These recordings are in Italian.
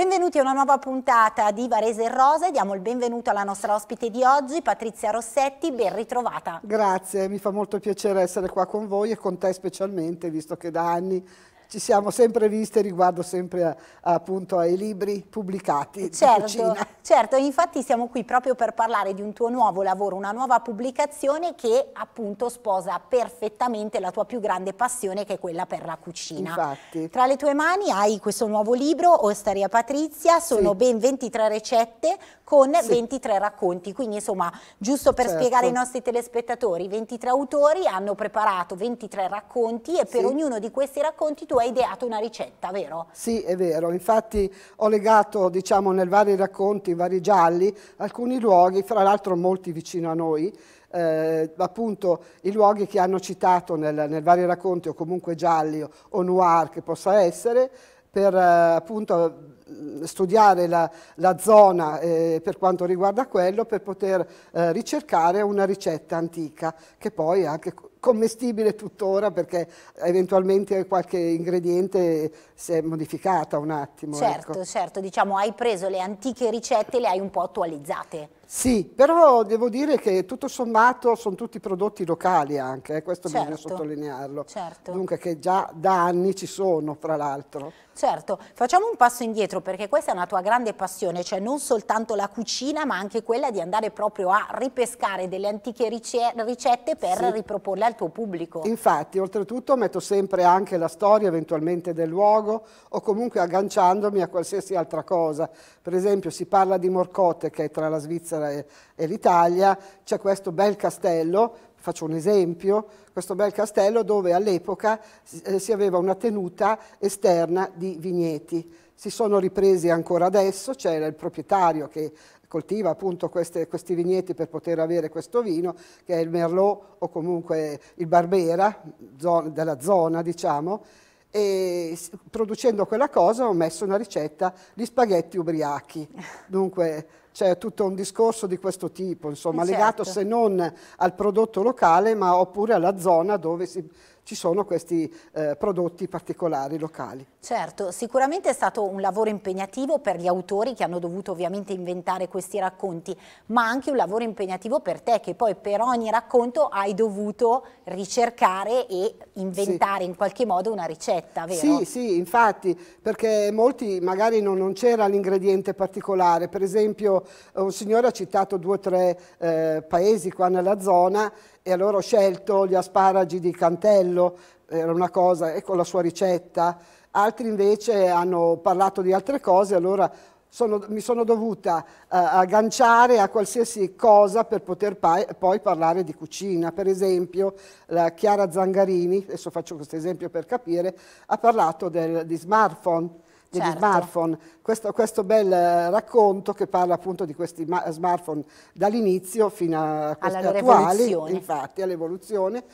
Benvenuti a una nuova puntata di Varese e Rose, diamo il benvenuto alla nostra ospite di oggi, Patrizia Rossetti, ben ritrovata. Grazie, mi fa molto piacere essere qua con voi e con te specialmente, visto che da anni ci siamo sempre viste riguardo sempre a, appunto ai libri pubblicati certo, certo, infatti siamo qui proprio per parlare di un tuo nuovo lavoro, una nuova pubblicazione che appunto sposa perfettamente la tua più grande passione che è quella per la cucina. Infatti. Tra le tue mani hai questo nuovo libro, Osteria Patrizia, sono sì. ben 23 ricette con sì. 23 racconti, quindi insomma giusto per certo. spiegare ai nostri telespettatori, 23 autori hanno preparato 23 racconti e per sì. ognuno di questi racconti tu hai ideato una ricetta, vero? Sì, è vero. Infatti ho legato, diciamo, nel vari racconti, in vari gialli, alcuni luoghi, fra l'altro molti vicino a noi, eh, appunto i luoghi che hanno citato nel, nel vari racconti o comunque gialli o, o noir che possa essere per eh, appunto studiare la, la zona eh, per quanto riguarda quello per poter eh, ricercare una ricetta antica che poi anche commestibile tuttora perché eventualmente qualche ingrediente si è modificata un attimo. Ecco. Certo, ecco. certo, diciamo hai preso le antiche ricette e le hai un po' attualizzate. Sì, però devo dire che tutto sommato sono tutti prodotti locali anche, eh, questo certo, bisogna sottolinearlo. Certo. Dunque che già da anni ci sono, fra l'altro. Certo, facciamo un passo indietro perché questa è una tua grande passione, cioè non soltanto la cucina ma anche quella di andare proprio a ripescare delle antiche ricette per sì. riproporle al tuo pubblico. Infatti, oltretutto metto sempre anche la storia eventualmente del luogo o comunque agganciandomi a qualsiasi altra cosa. Per esempio si parla di morcote che è tra la Svizzera Svizzera e, e l'Italia, c'è questo bel castello, faccio un esempio, questo bel castello dove all'epoca eh, si aveva una tenuta esterna di vigneti. Si sono ripresi ancora adesso, c'era il proprietario che coltiva appunto queste, questi vigneti per poter avere questo vino, che è il Merlot o comunque il Barbera zona, della zona, diciamo, e producendo quella cosa ho messo una ricetta, gli spaghetti ubriachi. Dunque c'è tutto un discorso di questo tipo, insomma, eh, certo. legato se non al prodotto locale, ma oppure alla zona dove si ci sono questi eh, prodotti particolari locali. Certo, sicuramente è stato un lavoro impegnativo per gli autori che hanno dovuto ovviamente inventare questi racconti, ma anche un lavoro impegnativo per te che poi per ogni racconto hai dovuto ricercare e inventare sì. in qualche modo una ricetta, vero? Sì, sì, infatti, perché molti magari non, non c'era l'ingrediente particolare, per esempio eh, un signore ha citato due o tre eh, paesi qua nella zona e allora ho scelto gli asparagi di Cantello, era una cosa, ecco la sua ricetta, altri invece hanno parlato di altre cose, allora sono, mi sono dovuta uh, agganciare a qualsiasi cosa per poter poi parlare di cucina. Per esempio, la Chiara Zangarini, adesso faccio questo esempio per capire, ha parlato del, di smartphone degli certo. smartphone. Questo, questo, bel eh, racconto che parla appunto di questi smartphone dall'inizio fino a questi Alla attuali, infatti all'evoluzione.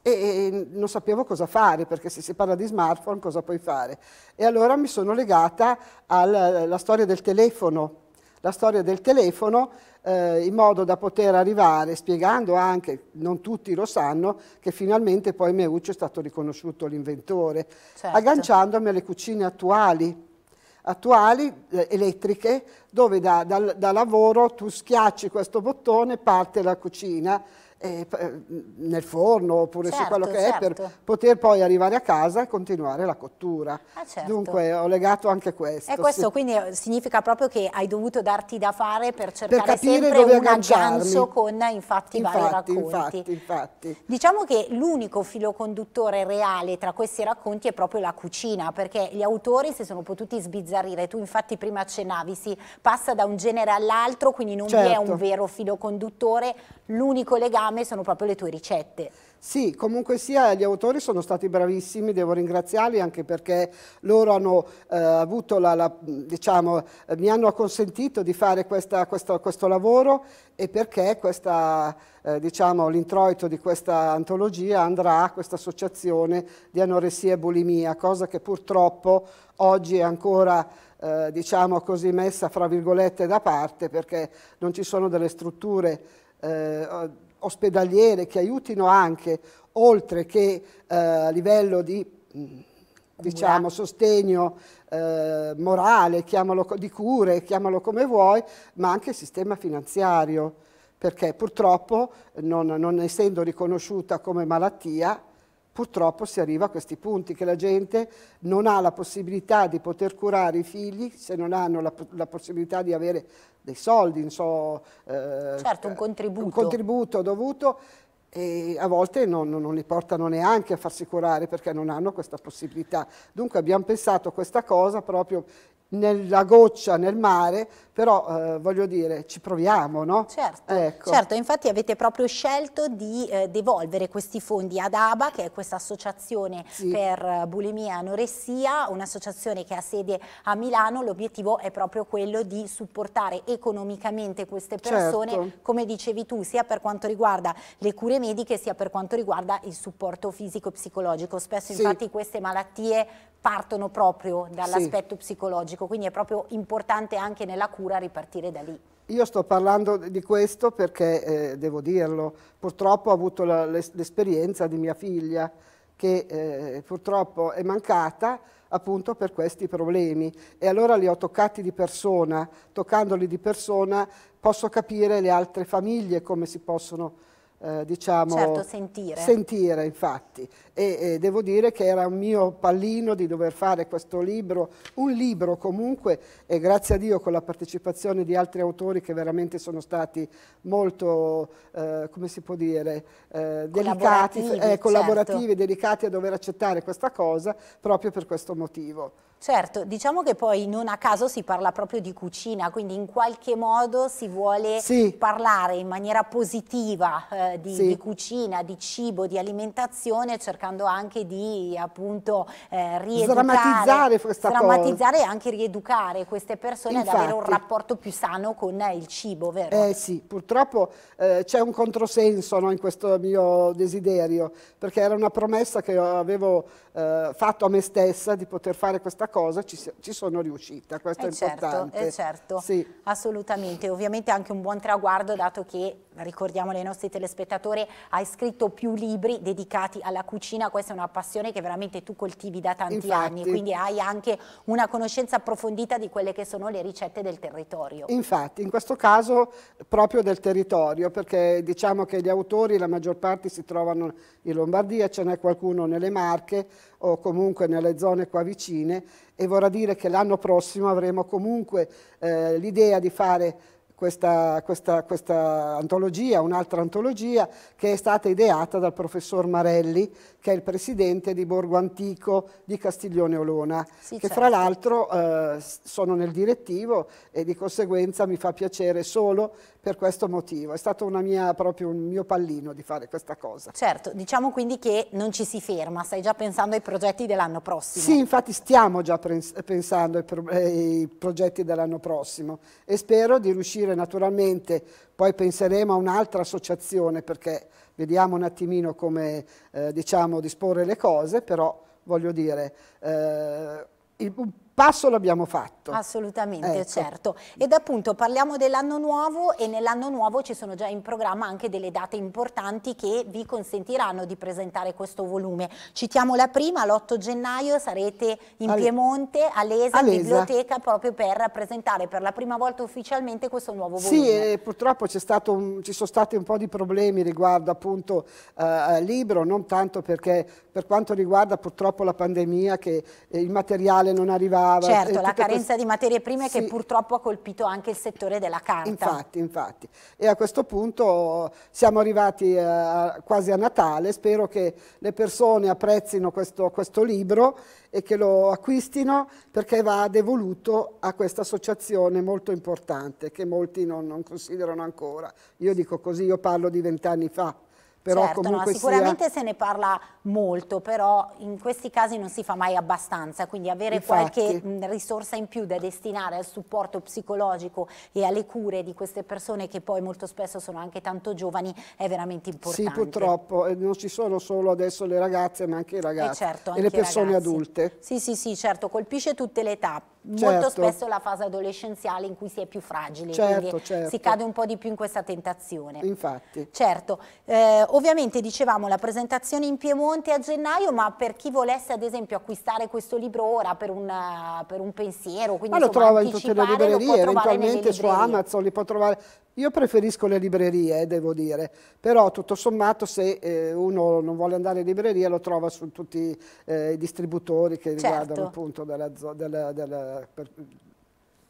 E, e non sapevo cosa fare perché se si parla di smartphone cosa puoi fare e allora mi sono legata alla storia del telefono la storia del telefono eh, in modo da poter arrivare, spiegando anche, non tutti lo sanno, che finalmente poi Meuccio è stato riconosciuto l'inventore, certo. agganciandomi alle cucine attuali attuali, eh, elettriche, dove da, da, da, lavoro tu schiacci questo bottone, parte la cucina eh, eh, nel forno oppure certo, su quello certo, che certo. è per certo. poter poi arrivare a casa e continuare la cottura. Ah, certo. Dunque ho legato anche questo. E questo sì. quindi eh, significa proprio che hai dovuto darti da fare per cercare per sempre un aggancio con infatti, infatti vari racconti. Infatti, infatti. Diciamo che l'unico filo conduttore reale tra questi racconti è proprio la cucina perché gli autori si sono potuti sbizzarrire. Tu infatti prima accennavi, si passa da un genere all'altro quindi non vi è un certo. vero filo conduttore, l'unico legame fame sono proprio le tue ricette. Sì, comunque sia gli autori sono stati bravissimi, devo ringraziarli anche perché loro hanno eh, avuto la, la diciamo, mi hanno consentito di fare questa, questo, questo, lavoro e perché eh, diciamo, l'introito di questa antologia andrà a questa associazione di anoressia e bulimia, cosa che purtroppo oggi è ancora eh, diciamo così, messa fra virgolette da parte perché non ci sono delle strutture eh, ospedaliere che aiutino anche, oltre che eh, a livello di mm, diciamo, sostegno eh, morale, chiamalo, di cure, chiamalo come vuoi, ma anche il sistema finanziario, perché purtroppo non, non essendo riconosciuta come malattia, purtroppo si arriva a questi punti che la gente non ha la possibilità di poter curare i figli se non hanno la, la possibilità di avere dei soldi, non so, eh, certo, un, contributo. un contributo dovuto e a volte non, non, li portano neanche a farsi curare perché non hanno questa possibilità. Dunque abbiamo pensato questa cosa proprio nella goccia, nel mare, però eh, voglio dire, ci proviamo, no? Certo, ecco. certo, infatti avete proprio scelto di eh, devolvere questi fondi ad ABA, che è questa associazione sì. per eh, bulimia e anoressia, un'associazione che ha sede a Milano, l'obiettivo è proprio quello di supportare economicamente queste persone, certo. come dicevi tu, sia per quanto riguarda le cure mediche, sia per quanto riguarda il supporto fisico-psicologico. e Spesso sì. infatti queste malattie partono proprio dall'aspetto sì. psicologico, quindi è proprio importante anche nella cura ripartire da lì. Io sto parlando di questo perché, eh, devo dirlo, purtroppo ho avuto l'esperienza di mia figlia che eh, purtroppo è mancata appunto per questi problemi e allora li ho toccati di persona, toccandoli di persona posso capire le altre famiglie come si possono eh, diciamo certo, sentire. sentire infatti e, e, devo dire che era un mio pallino di dover fare questo libro un libro comunque e grazie a Dio con la partecipazione di altri autori che veramente sono stati molto eh, come si può dire eh, delicati collaborativi, eh, certo. collaborativi delicati a dover accettare questa cosa proprio per questo motivo Certo, diciamo che poi non a caso si parla proprio di cucina, quindi in qualche modo si vuole sì. parlare in maniera positiva eh, di, sì. di, cucina, di cibo, di alimentazione, cercando anche di appunto eh, rieducare, sdrammatizzare e anche rieducare queste persone Infatti, ad avere un rapporto più sano con eh, il cibo, vero? Eh sì, purtroppo eh, c'è un controsenso no, in questo mio desiderio, perché era una promessa che avevo eh, fatto a me stessa di poter fare questa cosa ci, ci sono riuscita, questo eh è certo, eh, importante. Eh certo, sì. assolutamente, ovviamente anche un buon traguardo dato che, ricordiamo ai nostri telespettatori, hai scritto più libri dedicati alla cucina, questa è una passione che veramente tu coltivi da tanti Infatti. anni, quindi hai anche una conoscenza approfondita di quelle che sono le ricette del territorio. Infatti, in questo caso proprio del territorio, perché diciamo che gli autori la maggior parte si trovano in Lombardia, ce n'è qualcuno nelle Marche, o comunque nelle zone qua vicine e vorrà dire che l'anno prossimo avremo comunque eh, l'idea di fare questa, questa, questa antologia, un'altra antologia che è stata ideata dal professor Marelli, che è il presidente di Borgo Antico di Castiglione Olona, sì, che certo. fra l'altro eh, sono nel direttivo e di conseguenza mi fa piacere solo per questo motivo. È stato mia, proprio un mio pallino di fare questa cosa. Certo, diciamo quindi che non ci si ferma, stai già pensando ai progetti dell'anno prossimo. Sì, infatti stiamo già pensando ai, pro ai progetti dell'anno prossimo e spero di riuscire uscire naturalmente, poi penseremo a un'altra associazione perché vediamo un attimino come eh, diciamo, disporre le cose, però voglio dire, eh, il, passo l'abbiamo fatto. Assolutamente, ecco. certo. Ed appunto parliamo dell'anno nuovo e nell'anno nuovo ci sono già in programma anche delle date importanti che vi consentiranno di presentare questo volume. Citiamo la prima, l'8 gennaio sarete in Ale... Piemonte, a Lesa, biblioteca, proprio per presentare per la prima volta ufficialmente questo nuovo volume. Sì, eh, purtroppo un, ci sono stati un po' di problemi riguardo appunto eh, al libro, non tanto perché per quanto riguarda purtroppo la pandemia che eh, il materiale non arrivava mancava. Certo, eh, la carenza questo... di materie prime sì. che purtroppo ha colpito anche il settore della carta. Infatti, infatti. E a questo punto siamo arrivati eh, a, quasi a Natale, spero che le persone apprezzino questo, questo libro e che lo acquistino perché va devoluto a questa associazione molto importante che molti non, non considerano ancora. Io dico così, io parlo di vent'anni fa. Però certo, no, sicuramente sia... se ne parla molto, però in questi casi non si fa mai abbastanza, quindi avere Infatti. qualche risorsa in più da destinare al supporto psicologico e alle cure di queste persone che poi molto spesso sono anche tanto giovani è veramente importante. Sì, purtroppo, eh, non ci sono solo adesso le ragazze ma anche i eh, ragazzi e, certo, anche e le persone ragazzi. adulte. Sì, sì, sì, certo, colpisce tutte le tappe molto certo. spesso la fase adolescenziale in cui si è più fragili, certo, certo. si cade un po' di più in questa tentazione. Infatti. Certo, eh, ovviamente dicevamo la presentazione in Piemonte a gennaio, ma per chi volesse ad esempio acquistare questo libro ora per, una, per un pensiero, quindi ma lo insomma, trova in tutte le librerie, eventualmente librerie. su Amazon li può trovare, io preferisco le librerie, devo dire, però tutto sommato se eh, uno non vuole andare in libreria lo trova su tutti eh, i distributori che certo. riguardano appunto della, della, della, per,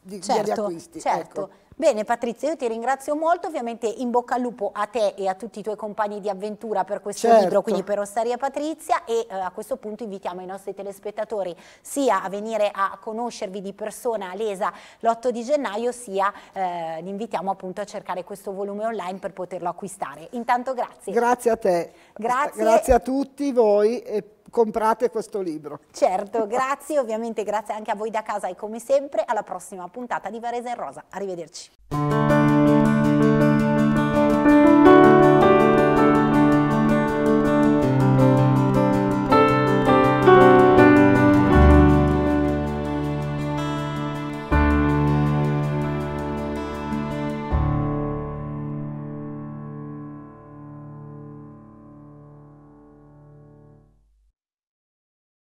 di, certo, acquisti. Ecco. Certo. Ecco. Bene Patrizia, io ti ringrazio molto, ovviamente in bocca al lupo a te e a tutti i tuoi compagni di avventura per questo certo. libro, quindi per Osteria Patrizia e eh, a questo punto invitiamo i nostri telespettatori sia a venire a conoscervi di persona a Lesa l'8 di gennaio, sia eh, li invitiamo appunto a cercare questo volume online per poterlo acquistare. Intanto grazie. Grazie a te. Grazie, grazie a tutti voi. E comprate questo libro. Certo, grazie, ovviamente grazie anche a voi da casa e come sempre alla prossima puntata di Varese in Rosa. Arrivederci.